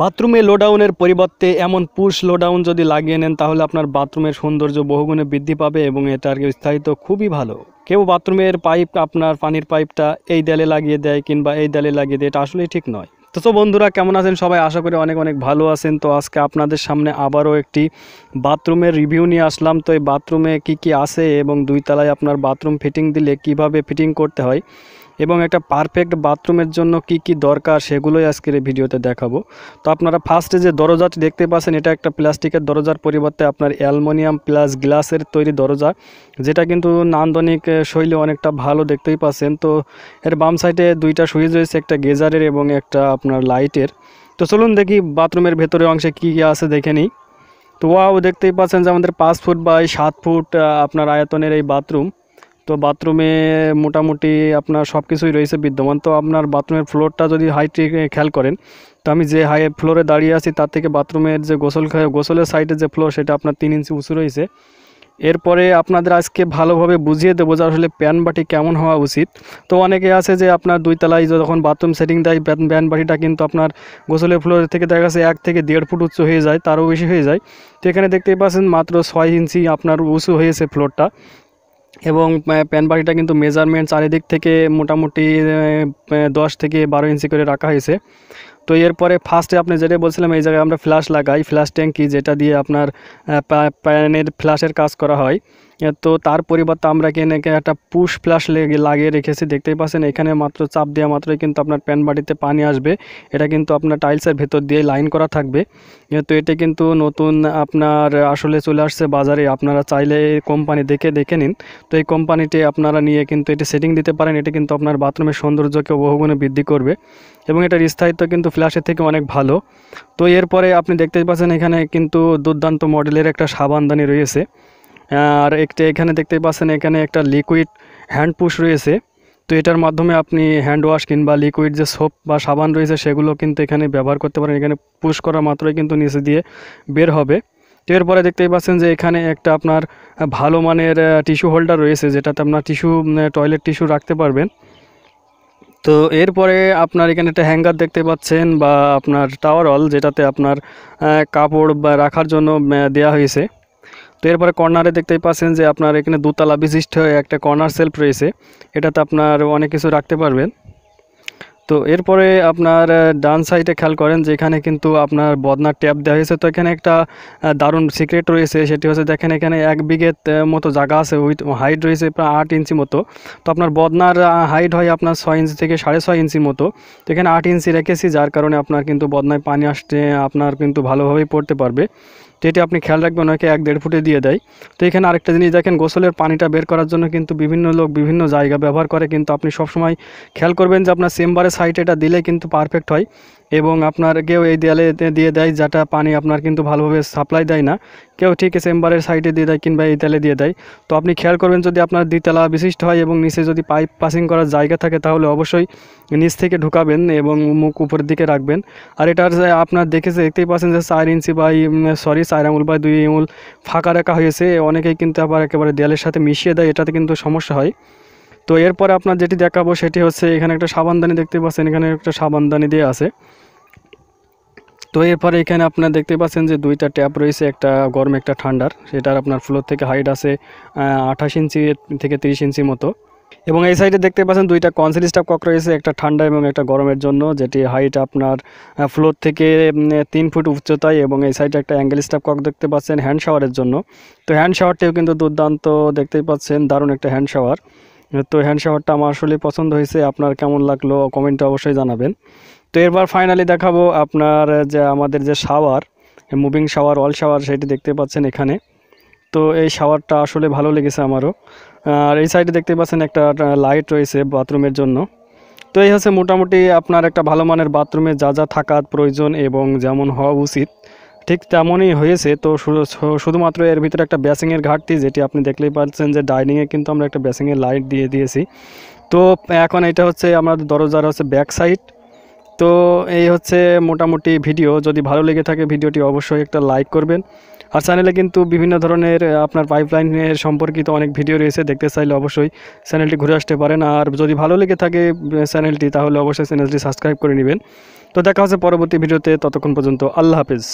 বাথরুমে লোডাউনের পরিবর্তে এমন পুশ লোডাউন যদি লাগিয়ে নেন তাহলে আপনার বাথরুমের সৌন্দর্য বহুগুণে বৃদ্ধি পাবে এবং এটা আর কি স্থায়িত্ব খুবই ভালো কেউ বাথরুমের পাইপ আপনার পানির পাইপটা এই দেলে লাগিয়ে দেয় কিংবা এই দেলে লাগিয়ে দেয় এটা আসলেই ঠিক নয় তো তো বন্ধুরা কেমন আছেন সবাই আশা করি অনেক অনেক ভালো আছেন তো আজকে আপনাদের সামনে আবারও একটি বাথরুমের রিভিউ নিয়ে আসলাম তো এই বাথরুমে কি কি আছে এবং দুই তলায় আপনার বাথরুম ফিটিং দিলে কিভাবে ফিটিং করতে হয় এবং একটা পারফেক্ট বাথরুমের জন্য কি কি দরকার সেগুলোই আজকের এই ভিডিওতে দেখাবো তো আপনারা ফার্স্টে যে দরজাটি দেখতে পাচ্ছেন এটা একটা প্লাস্টিকের দরজার পরিবর্তে আপনার অ্যালমোনিয়াম প্লাস গ্লাসের তৈরি দরজা যেটা কিন্তু নান্দনিক শৈলী অনেকটা ভালো দেখতেই পাচ্ছেন তো এর বাম সাইডে দুইটা সুইচ রয়েছে একটা গেজারের এবং একটা আপনার লাইটের তো চলুন দেখি বাথরুমের ভেতরে অংশে কী কী আছে দেখে নিই তো ওয়াও দেখতেই পাচ্ছেন যে আমাদের পাঁচ ফুট বাই সাত ফুট আপনার আয়তনের এই বাথরুম তো বাথরুমে মোটামুটি আপনার সব কিছুই রয়েছে বিদ্যমান তো আপনার বাথরুমের ফ্লোরটা যদি হাইটটি খেয়াল করেন তো আমি যে হাই ফ্লোরে দাঁড়িয়ে আছি তার থেকে বাথরুমের যে গোসল গোসলের সাইডের যে ফ্লোর সেটা আপনার তিন ইঞ্চি উঁচু রয়েছে এরপরে আপনাদের আজকে ভালোভাবে বুঝিয়ে দেবো যে আসলে প্যান বাটি কেমন হওয়া উচিত তো অনেকে আছে যে আপনার দুই তলায় যখন বাথরুম সেটিং দেয় প্যান বাটিটা কিন্তু আপনার গোসলের ফ্লোর থেকে দেখা গেছে এক থেকে দেড় ফুট উঁচু হয়ে যায় তারও বেশি হয়ে যায় তো এখানে দেখতেই পাচ্ছেন মাত্র ছয় ইঞ্চি আপনার উঁচু হয়েছে ফ্লোরটা এবং প্যান বাটিটা কিন্তু মেজারমেন্ট চারিদিক থেকে মোটামুটি দশ থেকে বারো ইঞ্চি করে রাখা হয়েছে তো এরপরে ফার্স্টে আপনি যেটা বলছিলাম এই জায়গায় আমরা ফ্ল্যাশ লাগাই ফ্ল্যাশ ট্যাঙ্কি যেটা দিয়ে আপনার প্যানের ফ্ল্যাশের কাজ করা হয় তো তার পরিবর্তে আমরা কেন একটা পুশ লেগে লাগিয়ে রেখেছি দেখতেই পাচ্ছেন এখানে মাত্র চাপ দেওয়া মাত্রই কিন্তু আপনার প্যান বাড়িতে পানি আসবে এটা কিন্তু আপনার টাইলসের ভেতর দিয়ে লাইন করা থাকবে তো এটা কিন্তু নতুন আপনার আসলে চলে আসছে বাজারে আপনারা চাইলে কোম্পানি দেখে দেখে নিন তো এই কোম্পানিটি আপনারা নিয়ে কিন্তু এটি সেটিং দিতে পারেন এটা কিন্তু আপনার বাথরুমের সৌন্দর্যকে বহুগুণে বৃদ্ধি করবে এবং এটার স্থায়িত্ব কিন্তু ফ্ল্যাশের থেকে অনেক ভালো তো এরপরে আপনি দেখতেই পাচ্ছেন এখানে কিন্তু দুর্দান্ত মডেলের একটা সাবানদানি রয়েছে আর একটা এখানে দেখতে পাচ্ছেন এখানে একটা লিকুইড হ্যান্ড পুশ রয়েছে তো এটার মাধ্যমে আপনি হ্যান্ড ওয়াশ কিংবা লিকুইড যে সোপ বা সাবান রয়েছে সেগুলো কিন্তু এখানে ব্যবহার করতে পারেন এখানে পুশ করা মাত্রই কিন্তু নিচে দিয়ে বের হবে তো এরপরে দেখতেই পাচ্ছেন যে এখানে একটা আপনার ভালো মানের টিস্যু হোল্ডার রয়েছে যেটাতে আপনার টিস্যু টয়লেট টিস্যু রাখতে পারবেন তো এরপরে আপনার এখানে একটা হ্যাঙ্গার দেখতে পাচ্ছেন বা আপনার টাওয়ার অল যেটাতে আপনার কাপড় বা রাখার জন্য দেয়া হয়েছে তো এরপরে কর্নারে দেখতেই পাচ্ছেন যে আপনার এখানে দুতলা বিশিষ্ট একটা কর্নার সেলফ রয়েছে এটাতে আপনার অনেক কিছু রাখতে পারবেন তো এরপরে আপনার ডান সাইডে খেয়াল করেন যেখানে কিন্তু আপনার বদনার ট্যাপ দেওয়া হয়েছে তো এখানে একটা দারুণ সিক্রেট রয়েছে সেটি হচ্ছে দেখেন এখানে এক বিঘে মতো জায়গা আছে উইথ হাইট রয়েছে প্রায় আট ইঞ্চি মতো তো আপনার বদনার হাইট হয় আপনার ছয় ইঞ্চি থেকে সাড়ে ছয় ইঞ্চি মতো তো এখানে আট ইঞ্চি রেখেছি যার কারণে আপনার কিন্তু বদনায় পানি আসতে আপনার কিন্তু ভালোভাবেই পড়তে পারবে যেটি আপনি খেয়াল রাখবেন ওকে এক দেড় ফুটে দিয়ে দেয় তো এখানে আরেকটা জিনিস দেখেন গোসলের পানিটা বের করার জন্য কিন্তু বিভিন্ন লোক বিভিন্ন জায়গা ব্যবহার করে কিন্তু আপনি সবসময় খেয়াল করবেন যে আপনার চেম্বারের সাইটে এটা দিলে কিন্তু পারফেক্ট হয় এবং আপনার কেউ এই দেয়ালে দিয়ে দেয় যেটা পানি আপনার কিন্তু ভালোভাবে সাপ্লাই দেয় না কেউ ঠিক চেম্বারের সাইডে দিয়ে দেয় কিংবা এই দেয়ালে দিয়ে দেয় তো আপনি খেয়াল করবেন যদি আপনার দ্বিতলা বিশিষ্ট হয় এবং নিচে যদি পাইপ পাসিং করার জায়গা থাকে তাহলে অবশ্যই নিচ থেকে ঢুকাবেন এবং মুখ উপরের দিকে রাখবেন আর এটার আপনার দেখেছে দেখতেই পাচ্ছেন যে চার ইঞ্চি বা সরি চার আঙুল বা দুই আঙুল ফাঁকা রাখা হয়েছে অনেকেই কিন্তু আবার একেবারে দেয়ালের সাথে মিশিয়ে দেয় এটাতে কিন্তু সমস্যা হয় তো এরপরে আপনার যেটি দেখাবো সেটি হচ্ছে এখানে একটা সাবানদানি দেখতে পাচ্ছেন এখানে একটা সাবানদানি দিয়ে আছে তো এরপরে এখানে আপনারা দেখতে পাচ্ছেন যে দুইটা ট্যাপ রয়েছে একটা গরম একটা ঠান্ডার সেটার আপনার ফ্লোর থেকে হাইট আছে আঠাশ ইঞ্চি থেকে তিরিশ ইঞ্চি মতো এবং এই সাইডে দেখতে পাচ্ছেন দুইটা কনসিল স্টাফ কক রয়েছে একটা ঠান্ডা এবং একটা গরমের জন্য যেটি হাইট আপনার ফ্লোর থেকে তিন ফুট উচ্চতায় এবং এই সাইডে একটা অ্যাঙ্গেল স্টাফ কক দেখতে পাচ্ছেন হ্যান্ড শাওয়ারের জন্য তো হ্যান্ড শাওয়ারটিও কিন্তু দুর্দান্ত দেখতেই পাচ্ছেন দারুণ একটা হ্যান্ড শাওয়ার তো হ্যান্ড শাওয়ারটা আমার আসলে পছন্দ হয়েছে আপনার কেমন লাগলো কমেন্টে অবশ্যই জানাবেন তো এরবার ফাইনালি দেখাবো আপনার যে আমাদের যে shower moving shower all shower সেটি দেখতে পাচ্ছেন এখানে তো এই শাওয়ারটা আসলে ভালো লেগেছে আমারও আর এই সাইডে দেখতে পাচ্ছেন একটা লাইট রয়েছে বাথরুমের জন্য তো এই হচ্ছে মোটামুটি আপনার একটা ভালো মানের বাথরুমে যা যা থাকা প্রয়োজন এবং যেমন হওয়া উচিত ঠিক তেমনই হয়েছে তো শুধুমাত্র এর ভিতরে একটা ব্যাসিংয়ের ঘাটতি যেটি আপনি দেখলেই পাচ্ছেন যে ডাইনিংয়ে কিন্তু আমরা একটা ব্যাসিংয়ের লাইট দিয়ে দিয়েছি তো এখন এটা হচ্ছে আমাদের দরজার হচ্ছে ব্যাক সাইড তো এই হচ্ছে মোটামুটি ভিডিও যদি ভালো লেগে থাকে ভিডিওটি অবশ্যই একটা লাইক করবেন আর চ্যানেলে কিন্তু বিভিন্ন ধরনের আপনার পাইপলাইনের সম্পর্কিত অনেক ভিডিও রয়েছে দেখতে চাইলে অবশ্যই চ্যানেলটি ঘুরে আসতে পারেন আর যদি ভালো লেগে থাকে চ্যানেলটি তাহলে অবশ্যই চ্যানেলটি সাবস্ক্রাইব করে নেবেন তো দেখা হচ্ছে পরবর্তী ভিডিওতে ততক্ষণ পর্যন্ত আল্লাহ হাফিজ